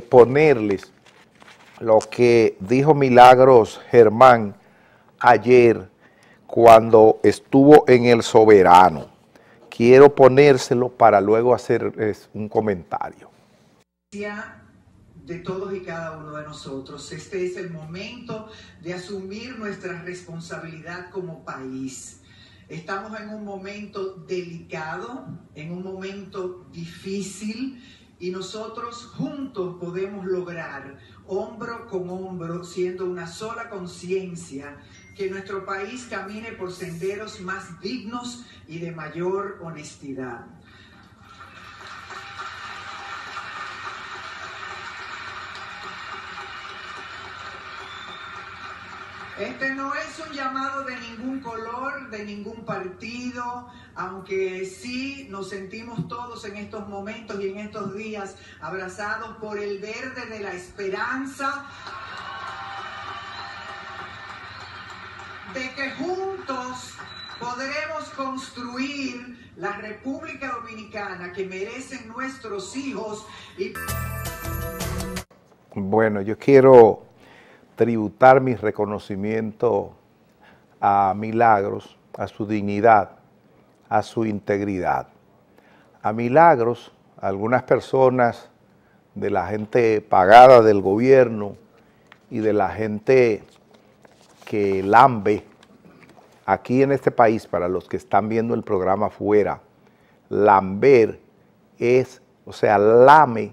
ponerles lo que dijo Milagros Germán ayer cuando estuvo en El Soberano. Quiero ponérselo para luego hacerles un comentario. De todos y cada uno de nosotros. Este es el momento de asumir nuestra responsabilidad como país. Estamos en un momento delicado, en un momento difícil, y nosotros juntos podemos lograr, hombro con hombro, siendo una sola conciencia, que nuestro país camine por senderos más dignos y de mayor honestidad. Este no es un llamado de ningún color, de ningún partido, aunque sí nos sentimos todos en estos momentos y en estos días abrazados por el verde de la esperanza, de que juntos podremos construir la República Dominicana que merecen nuestros hijos. Y... Bueno, yo quiero tributar mi reconocimiento a Milagros, a su dignidad, a su integridad. A milagros, algunas personas de la gente pagada del gobierno y de la gente que lambe aquí en este país, para los que están viendo el programa fuera, lamber es, o sea, lame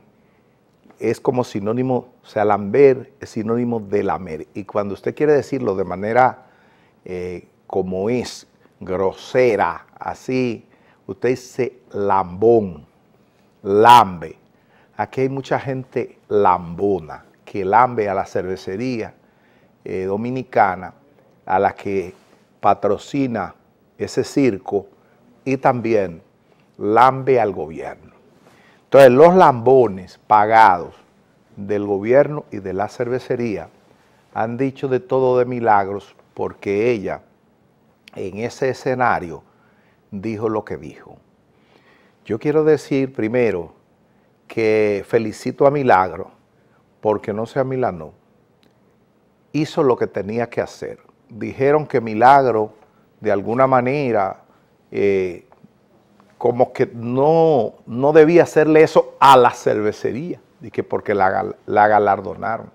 es como sinónimo, o sea, lamber es sinónimo de lamer. Y cuando usted quiere decirlo de manera eh, como es, grosera, así, usted dice lambón, lambe. Aquí hay mucha gente lambona, que lambe a la cervecería eh, dominicana, a la que patrocina ese circo, y también lambe al gobierno. Entonces, los lambones pagados del gobierno y de la cervecería han dicho de todo de milagros porque ella en ese escenario dijo lo que dijo. Yo quiero decir primero que felicito a Milagro porque no se milano Hizo lo que tenía que hacer. Dijeron que Milagro de alguna manera eh, como que no, no debía hacerle eso a la cervecería, y que porque la, la, galardonaron.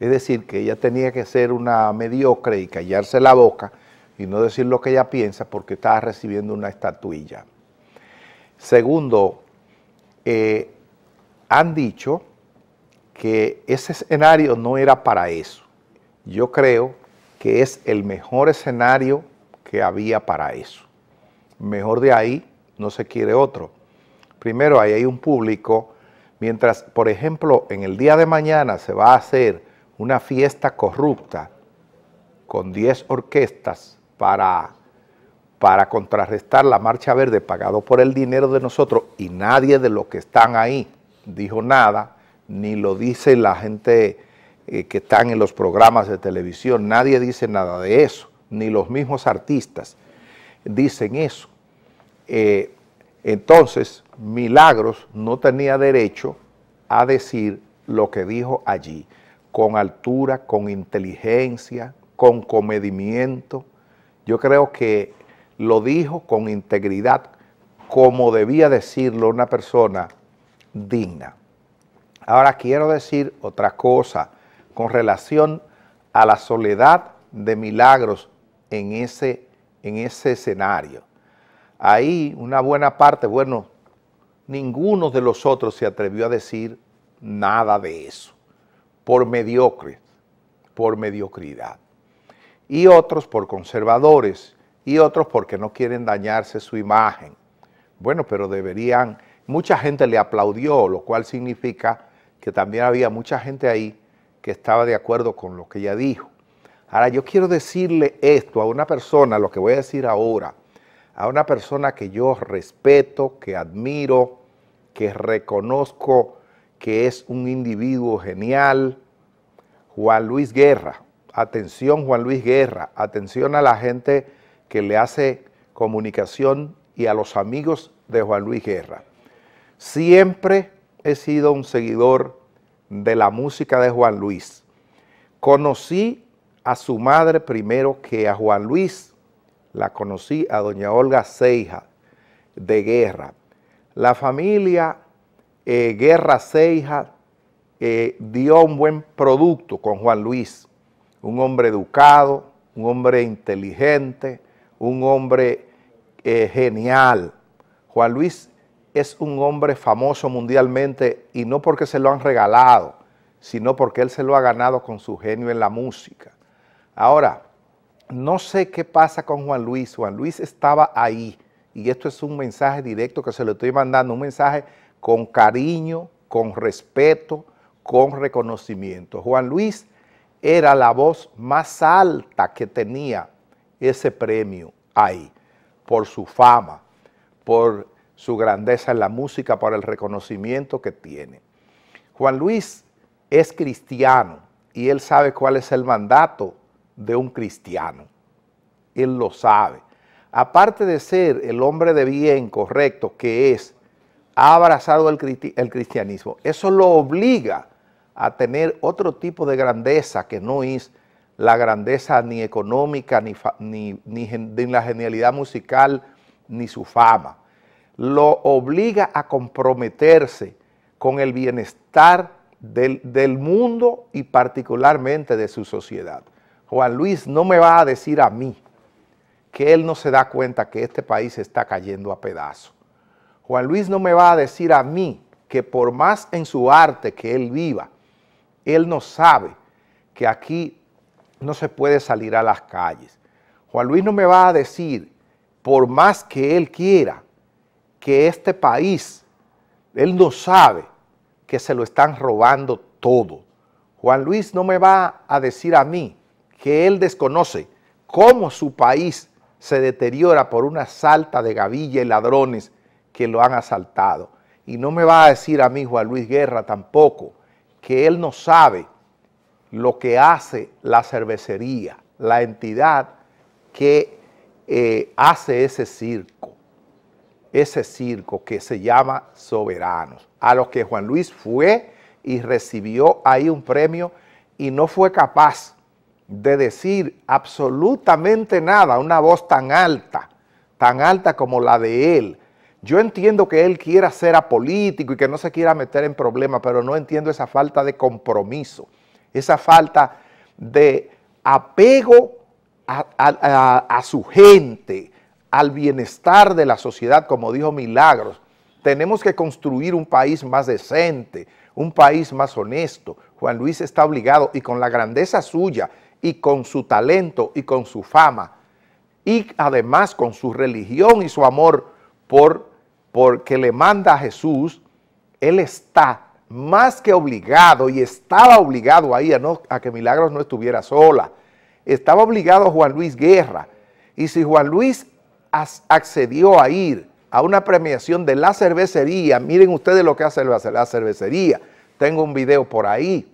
Es decir, que ella tenía que ser una mediocre y callarse la boca y no decir lo que ella piensa porque está recibiendo una estatuilla. Segundo, eh, han dicho que ese escenario no era para eso. Yo creo que es el mejor escenario que había para eso. Mejor de ahí no se quiere otro. Primero, ahí hay un público, mientras, por ejemplo, en el día de mañana se va a hacer una fiesta corrupta con 10 orquestas para, para contrarrestar la Marcha Verde pagado por el dinero de nosotros y nadie de los que están ahí dijo nada, ni lo dice la gente eh, que están en los programas de televisión, nadie dice nada de eso, ni los mismos artistas dicen eso. Eh, entonces, Milagros no tenía derecho a decir lo que dijo allí, con altura, con inteligencia, con comedimiento, yo creo que lo dijo con integridad, como debía decirlo una persona digna. Ahora quiero decir otra cosa con relación a la soledad de milagros en ese, en ese escenario. Ahí una buena parte, bueno, ninguno de los otros se atrevió a decir nada de eso, por mediocre, por mediocridad y otros por conservadores y otros porque no quieren dañarse su imagen. Bueno, pero deberían, mucha gente le aplaudió, lo cual significa que también había mucha gente ahí que estaba de acuerdo con lo que ella dijo. Ahora, yo quiero decirle esto a una persona, lo que voy a decir ahora, a una persona que yo respeto, que admiro, que reconozco que es un individuo genial, Juan Luis Guerra, atención Juan Luis Guerra, atención a la gente que le hace comunicación y a los amigos de Juan Luis Guerra. Siempre he sido un seguidor de la música de Juan Luis. Conocí a su madre primero que a Juan Luis. La conocí a doña Olga Ceija de Guerra. La familia eh, Guerra Ceija eh, dio un buen producto con Juan Luis un hombre educado, un hombre inteligente, un hombre eh, genial. Juan Luis es un hombre famoso mundialmente y no porque se lo han regalado, sino porque él se lo ha ganado con su genio en la música. Ahora, no sé qué pasa con Juan Luis. Juan Luis estaba ahí y esto es un mensaje directo que se lo estoy mandando, un mensaje con cariño, con respeto, con reconocimiento. Juan Luis era la voz más alta que tenía ese premio ahí, por su fama, por su grandeza en la música, por el reconocimiento que tiene. Juan Luis es cristiano y él sabe cuál es el mandato de un cristiano. Él lo sabe. Aparte de ser el hombre de bien correcto que es, ha abrazado el, cristianismo. Eso lo obliga a tener otro tipo de grandeza que no es la grandeza ni económica, ni, la genialidad musical, ni su fama. Lo obliga a comprometerse con el bienestar del, del mundo y particularmente de su sociedad. Juan Luis no me va a decir a mí que él no se da cuenta que este país está cayendo a pedazos. Juan Luis no me va a decir a mí que por más en su arte que él viva, él no sabe que aquí no se puede salir a las calles. Juan Luis no me va a decir, por más que él quiera, que este país, él no sabe que se lo están robando todo. Juan Luis no me va a decir a mí que él desconoce cómo su país se deteriora por una salta de gavilla y ladrones que lo han asaltado. Y no me va a decir a mí Juan Luis Guerra tampoco que él no sabe lo que hace la cervecería, la entidad que eh, hace ese circo, ese circo que se llama Soberanos, a los que Juan Luis fue y recibió ahí un premio y no fue capaz de decir absolutamente nada, una voz tan alta, tan alta como la de él, yo entiendo que él quiera ser apolítico y que no se quiera meter en problemas, pero no entiendo esa falta de compromiso, esa falta de apego a, a su gente, al bienestar de la sociedad, como dijo Milagros. Tenemos que construir un país más decente, un país más honesto. Juan Luis está obligado y con la grandeza suya y con su talento y con su fama y además con su religión y su amor por porque le manda a Jesús, él está más que obligado y estaba obligado ahí a, que Milagros no estuviera sola. Estaba obligado Juan Luis Guerra. Y si Juan Luis accedió a ir a una premiación de la cervecería, miren ustedes lo que hace la cervecería, tengo un video por ahí,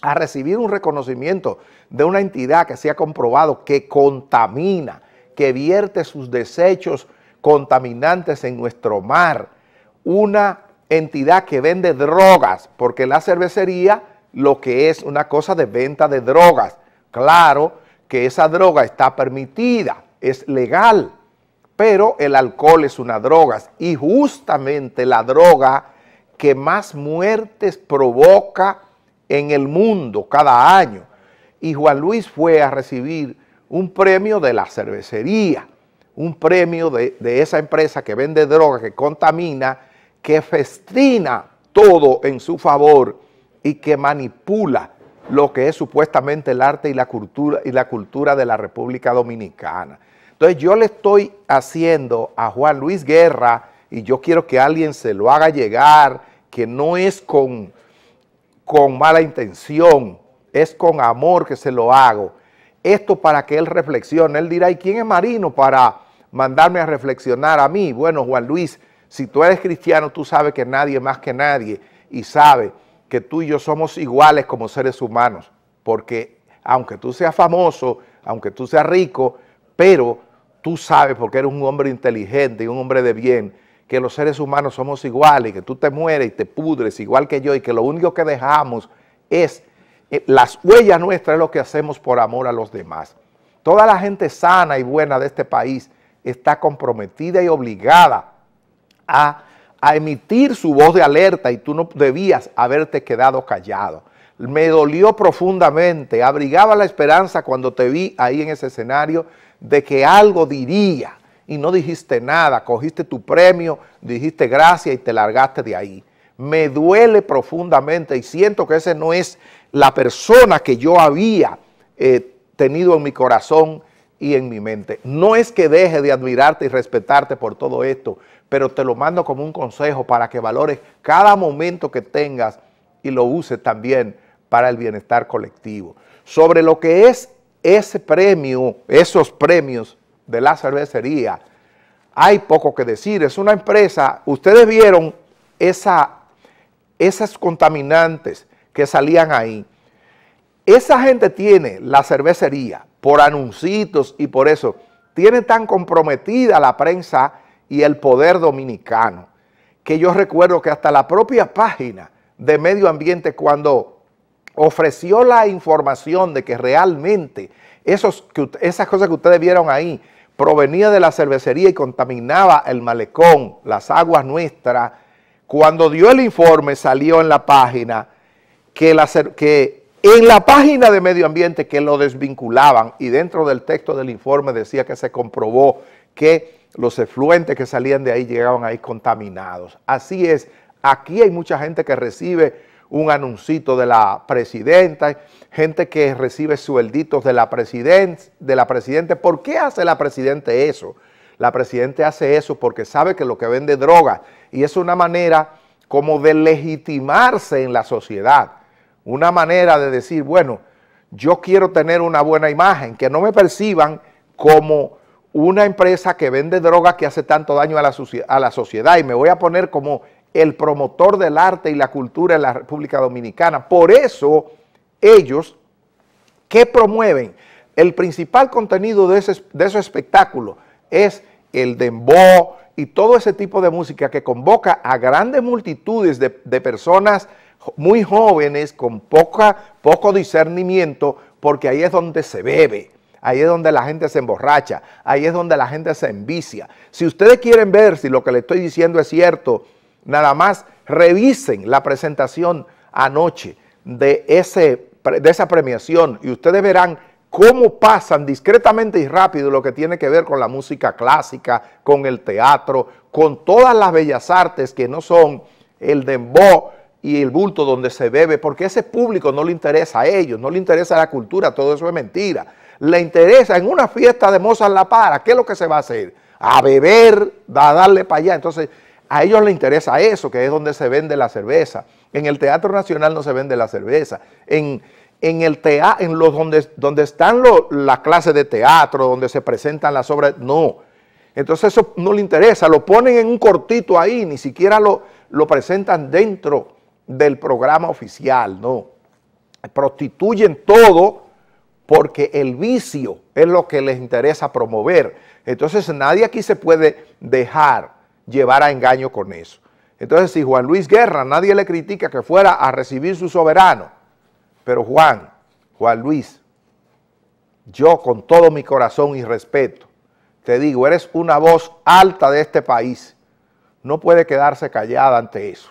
a recibir un reconocimiento de una entidad que se ha comprobado que contamina, que vierte sus desechos contaminantes en nuestro mar, una entidad que vende drogas, porque la cervecería lo que es una cosa de venta de drogas. Claro que esa droga está permitida, es legal, pero el alcohol es una droga y justamente la droga que más muertes provoca en el mundo cada año. Y Juan Luis fue a recibir un premio de la cervecería un premio de, esa empresa que vende droga, que contamina, que festina todo en su favor y que manipula lo que es supuestamente el arte y la cultura, y la cultura de la República Dominicana. Entonces yo le estoy haciendo a Juan Luis Guerra, y yo quiero que alguien se lo haga llegar, que no es con, con mala intención, es con amor que se lo hago. Esto para que él reflexione, él dirá, ¿y quién es Marino para mandarme a reflexionar a mí. Bueno, Juan Luis, si tú eres cristiano, tú sabes que nadie más que nadie y sabe que tú y yo somos iguales como seres humanos, porque aunque tú seas famoso, aunque tú seas rico, pero tú sabes, porque eres un hombre inteligente y un hombre de bien, que los seres humanos somos iguales, que tú te mueres y te pudres igual que yo y que lo único que dejamos es eh, las huellas nuestras, es lo que hacemos por amor a los demás. Toda la gente sana y buena de este país está comprometida y obligada a, a emitir su voz de alerta y tú no debías haberte quedado callado me dolió profundamente, abrigaba la esperanza cuando te vi ahí en ese escenario de que algo diría y no dijiste nada, cogiste tu premio, dijiste gracias y te largaste de ahí. Me duele profundamente y siento que esa no es la persona que yo había eh, tenido en mi corazón y en mi mente. No es que deje de admirarte y respetarte por todo esto, pero te lo mando como un consejo para que valores cada momento que tengas y lo uses también para el bienestar colectivo. Sobre lo que es ese premio, esos premios de la cervecería, hay poco que decir. Es una empresa, ustedes vieron esa, esas contaminantes que salían ahí. Esa gente tiene la cervecería, por anuncitos y por eso. Tiene tan comprometida la prensa y el poder dominicano que yo recuerdo que hasta la propia página de Medio Ambiente cuando ofreció la información de que realmente esos, esas cosas que ustedes vieron ahí provenía de la cervecería y contaminaba el malecón, las aguas nuestras, cuando dio el informe salió en la página que, la, que en la página de medio ambiente que lo desvinculaban y dentro del texto del informe decía que se comprobó que los efluentes que salían de ahí llegaban ahí contaminados. Así es, aquí hay mucha gente que recibe un anuncito de la presidenta, gente que recibe suelditos de la, de la presidenta. ¿Por qué hace la presidenta eso? La presidenta hace eso porque sabe que lo que vende droga y es una manera como de legitimarse en la sociedad una manera de decir, bueno, yo quiero tener una buena imagen, que no me perciban como una empresa que vende drogas que hace tanto daño a la, a la, sociedad y me voy a poner como el promotor del arte y la cultura en la República Dominicana. Por eso ellos, que promueven? El principal contenido de ese, de espectáculo es el dembow y todo ese tipo de música que convoca a grandes multitudes de, de personas muy jóvenes, con poca, poco discernimiento, porque ahí es donde se bebe, ahí es donde la gente se emborracha, ahí es donde la gente se envicia. Si ustedes quieren ver si lo que le estoy diciendo es cierto, nada más revisen la presentación anoche de, ese, de esa premiación y ustedes verán cómo pasan discretamente y rápido lo que tiene que ver con la música clásica, con el teatro, con todas las bellas artes que no son el dembow, y el bulto donde se bebe, porque ese público no le interesa a ellos, no le interesa la cultura, todo eso es mentira. Le interesa en una fiesta de Mozart La Para, ¿qué es lo que se va a hacer? A beber, a darle para allá. Entonces, a ellos les interesa eso, que es donde se vende la cerveza. En el Teatro Nacional no se vende la cerveza. En, el en los donde, donde están las clases de teatro, donde se presentan las obras, no. Entonces eso no le interesa, lo ponen en un cortito ahí, ni siquiera lo, lo presentan dentro del programa oficial, no. Prostituyen todo porque el vicio es lo que les interesa promover. Entonces nadie aquí se puede dejar llevar a engaño con eso. Entonces si Juan Luis Guerra, nadie le critica que fuera a recibir su soberano, pero Juan, Juan Luis, yo con todo mi corazón y respeto, te digo, eres una voz alta de este país, no puede quedarse callada ante eso.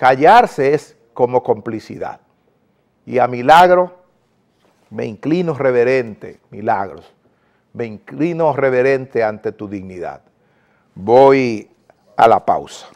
Callarse es como complicidad. Y a milagro me inclino reverente, milagros, me inclino reverente ante tu dignidad. Voy a la pausa.